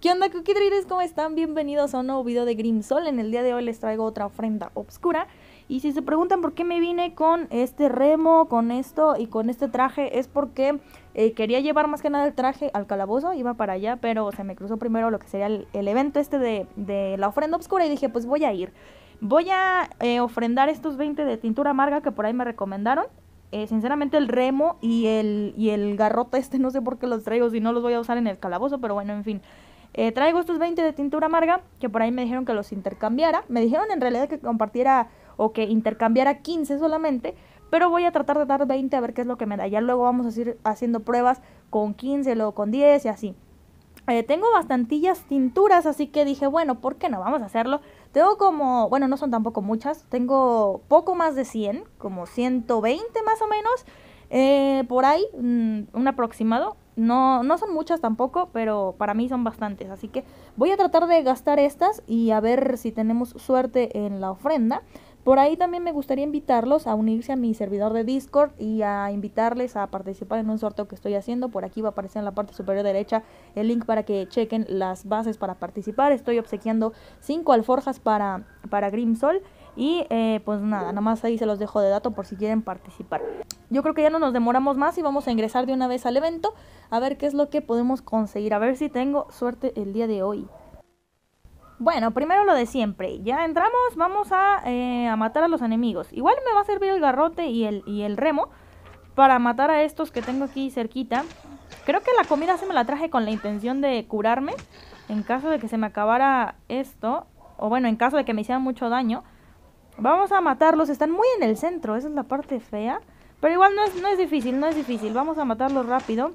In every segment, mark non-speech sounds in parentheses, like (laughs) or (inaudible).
¿Qué onda, Cookie ¿Cómo están? Bienvenidos a un nuevo video de Grimsol. En el día de hoy les traigo otra ofrenda obscura. Y si se preguntan por qué me vine con este remo, con esto y con este traje, es porque eh, quería llevar más que nada el traje al calabozo, iba para allá, pero se me cruzó primero lo que sería el, evento este de, la ofrenda obscura y dije, pues voy a ir. Voy a eh, ofrendar estos 20 de tintura amarga que por ahí me recomendaron. Eh, sinceramente el remo y el, y el garrote este no sé por qué los traigo si no los voy a usar en el calabozo, pero bueno, en fin. Eh, traigo estos 20 de tintura amarga, que por ahí me dijeron que los intercambiara. Me dijeron en realidad que compartiera o que intercambiara 15 solamente, pero voy a tratar de dar 20 a ver qué es lo que me da. Ya luego vamos a ir haciendo pruebas con 15, luego con 10 y así. Eh, tengo bastantillas tinturas, así que dije, bueno, ¿por qué no? Vamos a hacerlo. Tengo como, bueno, no son tampoco muchas, tengo poco más de 100, como 120 más o menos, eh, por ahí, mm, un aproximado. No, son muchas tampoco, pero para mí son bastantes. Así que voy a tratar de gastar estas y a ver si tenemos suerte en la ofrenda. Por ahí también me gustaría invitarlos a unirse a mi servidor de Discord y a invitarles a participar en un sorteo que estoy haciendo. Por aquí va a aparecer en la parte superior derecha el link para que chequen las bases para participar. Estoy obsequiando 5 alforjas para, para Grimsol. Y eh, pues nada, nada más ahí se los dejo de dato por si quieren participar yo creo que ya no nos demoramos más y vamos a ingresar de una vez al evento a ver qué es lo que podemos conseguir, a ver si tengo suerte el día de hoy. Bueno, primero lo de siempre. Ya entramos, vamos a, eh, matar a los enemigos. Igual me va a servir el garrote y el, y el remo para matar a estos que tengo aquí cerquita. Creo que la comida se me la traje con la intención de curarme en caso de que se me acabara esto. O bueno, en caso de que me hicieran mucho daño. Vamos a matarlos. Están muy en el centro, esa es la parte fea. Pero igual no es, no es difícil, no es difícil. Vamos a matarlo rápido.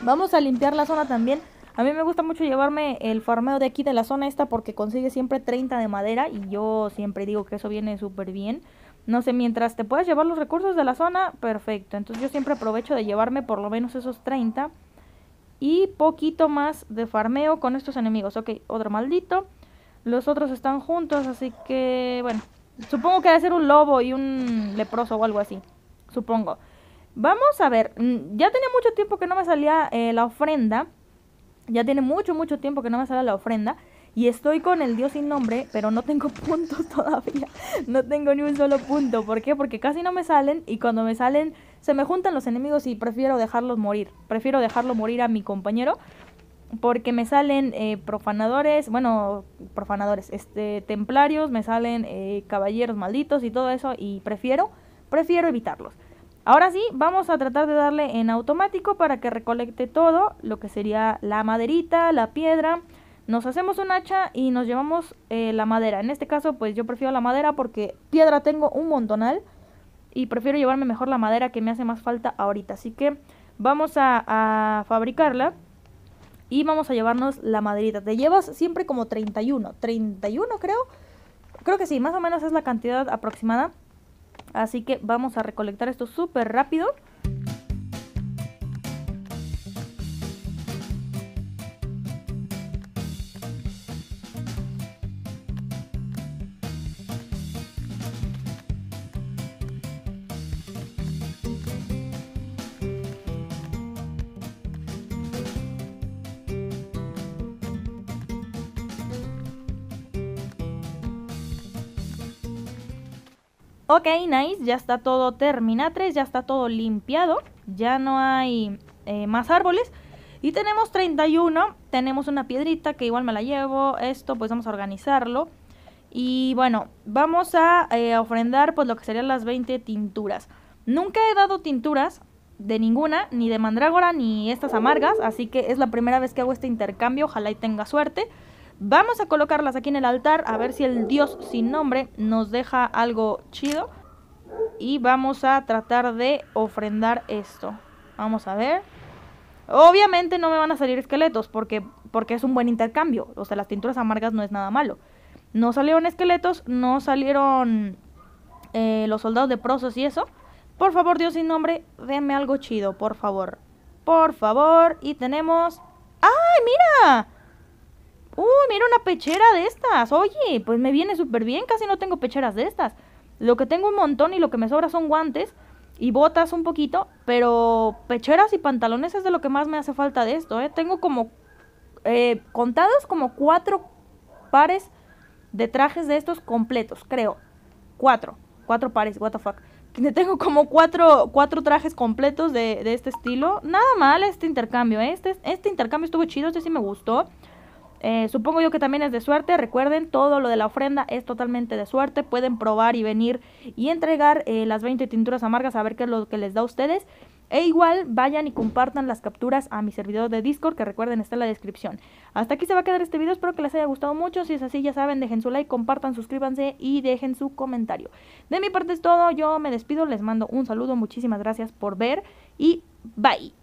Vamos a limpiar la zona también. A mí me gusta mucho llevarme el farmeo de aquí de la zona esta porque consigue siempre 30 de madera y yo siempre digo que eso viene súper bien. No sé, mientras te puedas llevar los recursos de la zona, perfecto. Entonces yo siempre aprovecho de llevarme por lo menos esos 30 y poquito más de farmeo con estos enemigos. Ok, otro maldito. Los otros están juntos, así que bueno. Supongo que debe ser un lobo y un leproso o algo así supongo. Vamos a ver, mm, ya tenía mucho tiempo que no me salía eh, la ofrenda. Ya tiene mucho, mucho tiempo que no me salía la ofrenda. Y estoy con el Dios sin nombre, pero no tengo (laughs) puntos todavía. No tengo ni un solo punto. ¿Por qué? Porque casi no me salen y cuando me salen se me juntan los enemigos y prefiero dejarlos morir. Prefiero dejarlo morir a mi compañero porque me salen eh, profanadores, bueno, profanadores, este, templarios, me salen eh, caballeros malditos y todo eso y prefiero Prefiero evitarlos. Ahora sí, vamos a tratar de darle en automático para que recolecte todo, lo que sería la maderita, la piedra. Nos hacemos un hacha y nos llevamos eh, la madera. En este caso, pues yo prefiero la madera porque piedra tengo un montonal y prefiero llevarme mejor la madera que me hace más falta ahorita. Así que vamos a, a fabricarla y vamos a llevarnos la maderita. Te llevas siempre como 31, 31 creo. Creo que sí, más o menos es la cantidad aproximada Así que vamos a recolectar esto súper rápido. Ok, nice, ya está todo terminatres, ya está todo limpiado, ya no hay eh, más árboles. Y tenemos 31, tenemos una piedrita que igual me la llevo, esto pues vamos a organizarlo. Y bueno, vamos a eh, ofrendar pues lo que serían las 20 tinturas. Nunca he dado tinturas de ninguna, ni de mandrágora, ni estas amargas, así que es la primera vez que hago este intercambio, ojalá y tenga suerte. Vamos a colocarlas aquí en el altar a ver si el dios sin nombre nos deja algo chido. Y vamos a tratar de ofrendar esto. Vamos a ver. Obviamente no me van a salir esqueletos porque, porque es un buen intercambio. O sea, las tinturas amargas no es nada malo. No salieron esqueletos, no salieron eh, los soldados de prosos y eso. Por favor, Dios sin nombre, denme algo chido, por favor. Por favor, y tenemos mira una pechera de estas. Oye, pues me viene súper bien, casi no tengo pecheras de estas. Lo que tengo un montón y lo que me sobra son guantes y botas un poquito, pero pecheras y pantalones es de lo que más me hace falta de esto, ¿eh? Tengo como eh, contados como cuatro pares de trajes de estos completos, creo. Cuatro, cuatro pares, what the fuck. Tengo como cuatro, trajes completos de, este estilo. Nada mal este intercambio, ¿eh? Este, este intercambio estuvo chido, este sí me gustó. Eh, supongo yo que también es de suerte. Recuerden, todo lo de la ofrenda es totalmente de suerte. Pueden probar y venir y entregar eh, las 20 tinturas amargas a ver qué es lo que les da a ustedes. E igual vayan y compartan las capturas a mi servidor de Discord, que recuerden está en la descripción. Hasta aquí se va a quedar este video, espero que les haya gustado mucho. Si es así, ya saben, dejen su like, compartan, suscríbanse y dejen su comentario. De mi parte es todo, yo me despido, les mando un saludo, muchísimas gracias por ver y bye.